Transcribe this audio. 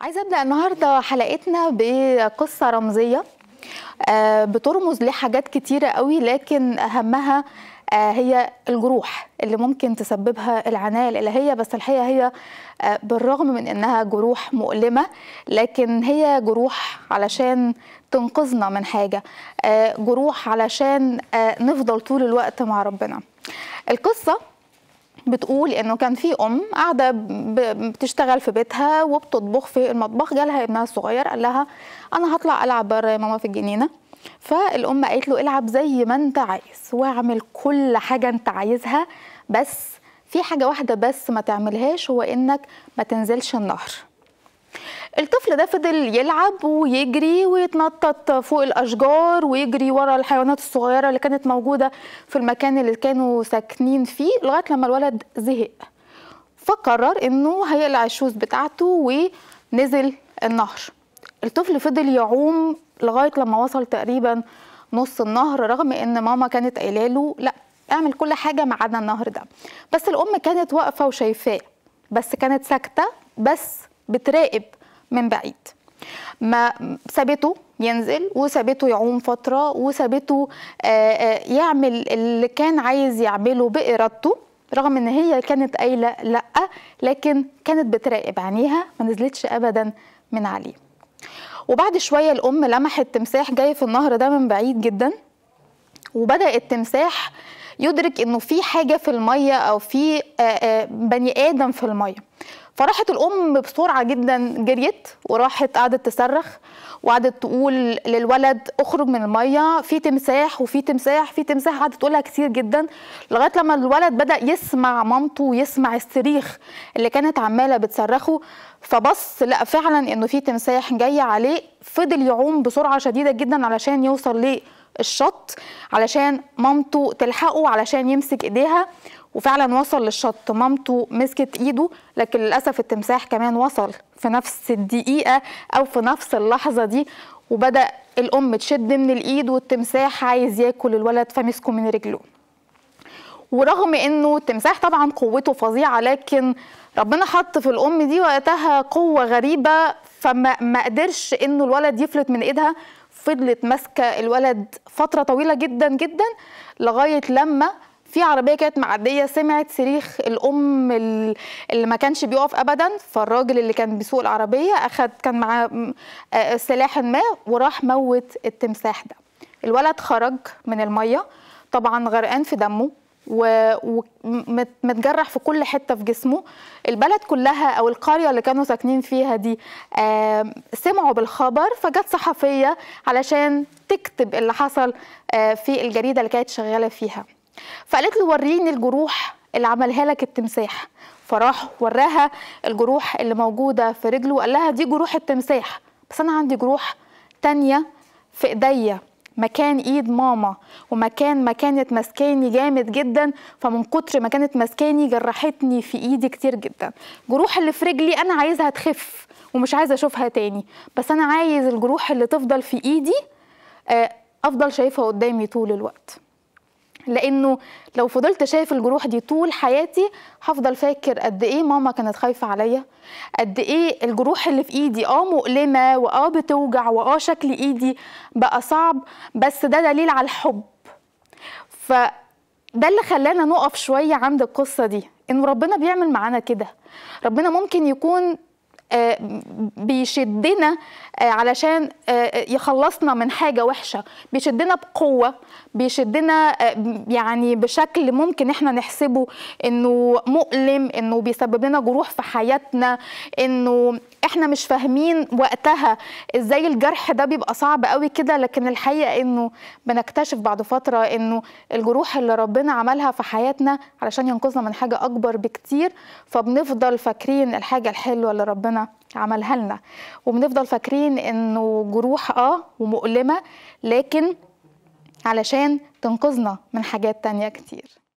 عايزه ابدا النهارده حلقتنا بقصه رمزيه آه، بترمز لحاجات كتيره قوي لكن اهمها آه، هي الجروح اللي ممكن تسببها العناية الإلهية بس الحقيقة هي آه، بالرغم من أنها جروح مؤلمة لكن هي جروح علشان تنقذنا من حاجة جروح علشان نفضل طول الوقت مع ربنا القصة بتقول انه كان في ام قاعده بتشتغل في بيتها وبتطبخ في المطبخ جالها ابنها الصغير قال لها انا هطلع العب بره يا ماما في الجنينه فالام قالت له العب زي ما انت عايز واعمل كل حاجه انت عايزها بس في حاجه واحده بس ما تعملهاش هو انك ما تنزلش النهر الطفل ده فضل يلعب ويجري ويتنطط فوق الأشجار ويجري ورا الحيوانات الصغيرة اللي كانت موجودة في المكان اللي كانوا ساكنين فيه لغاية لما الولد زهق فقرر إنه هيقلع الشوز بتاعته ونزل النهر الطفل فضل يعوم لغاية لما وصل تقريبا نص النهر رغم إن ماما كانت قايله له لأ اعمل كل حاجة ما عدا النهر ده بس الأم كانت واقفة وشايفاه بس كانت ساكتة بس بتراقب من بعيد ما سابته ينزل وسابته يعوم فترة وسابته آه، آه، يعمل اللي كان عايز يعمله بإرادته رغم ان هي كانت قايله لا لكن كانت بتراقب عينيها ما نزلتش ابدا من عليه وبعد شويه الام لمحت تمساح جاي في النهر ده من بعيد جدا وبدا التمساح يدرك انه في حاجه في الميه او في آه، بني ادم في الميه فراحت الام بسرعه جدا جريت وراحت قعدت تصرخ وقعدت تقول للولد اخرج من الميه في تمساح وفي تمساح في تمساح قعدت تقولها كتير جدا لغايه لما الولد بدا يسمع مامته ويسمع الصريخ اللي كانت عماله بتصرخه فبص لقى فعلا انه في تمساح جاي عليه فضل يعوم بسرعه شديده جدا علشان يوصل للشط علشان مامته تلحقه علشان يمسك ايديها وفعلا وصل للشط مامته مسكت ايده لكن للاسف التمساح كمان وصل في نفس الدقيقه او في نفس اللحظه دي وبدا الام تشد من الايد والتمساح عايز ياكل الولد فمسكه من رجله ورغم انه التمساح طبعا قوته فظيعه لكن ربنا حط في الام دي وقتها قوه غريبه فما قدرش انه الولد يفلت من ايدها فضلت ماسكه الولد فتره طويله جدا جدا لغايه لما في عربيه كانت معديه سمعت صريخ الام اللي ما كانش بيقف ابدا فالراجل اللي كان بيسوق العربيه اخد كان معاه آه، سلاح ما وراح موت التمساح ده الولد خرج من الميه طبعا غرقان في دمه ومتجرح في كل حته في جسمه البلد كلها او القريه اللي كانوا ساكنين فيها دي سمعوا بالخبر فجت صحفيه علشان تكتب اللي حصل آه، في الجريده اللي كانت شغاله فيها فقالت له وريني الجروح اللي عملها لك التمساح فراح وراها الجروح اللي موجودة في رجله وقال لها دي جروح التمساح بس أنا عندي جروح تانية في إيديا مكان ايد ماما ومكان ما كانت ماسكاني جامد جدا فمن كتر ما كانت ماسكاني جرحتني في ايدي كتير جدا جروح اللي في رجلي انا عايزها تخف ومش عايزه اشوفها تاني بس انا عايز الجروح اللي تفضل في ايدي آه، افضل شايفها قدامي طول الوقت لانه لو فضلت شايف الجروح دي طول حياتي هفضل فاكر قد ايه ماما كانت خايفه عليا قد ايه الجروح اللي في ايدي اه مؤلمه واه بتوجع واه شكل ايدي بقى صعب بس ده دليل على الحب ف ده اللي خلانا نقف شويه عند القصه دي انه ربنا بيعمل معانا كده ربنا ممكن يكون بيشدنا آه، علشان آه، يخلصنا من حاجة وحشة بيشدنا بقوة بيشدنا آه، يعني بشكل ممكن احنا نحسبه انه مؤلم انه بيسبب لنا جروح في حياتنا انه احنا مش فاهمين وقتها ازاي الجرح ده بيبقى صعب قوي كده لكن الحقيقه انه بنكتشف بعد فتره انه الجروح اللي ربنا عملها في حياتنا علشان ينقذنا من حاجه اكبر بكتير فبنفضل فاكرين الحاجه الحلوه اللي ربنا عملها لنا وبنفضل فاكرين انه جروح اه ومؤلمه لكن علشان تنقذنا من حاجات تانية كتير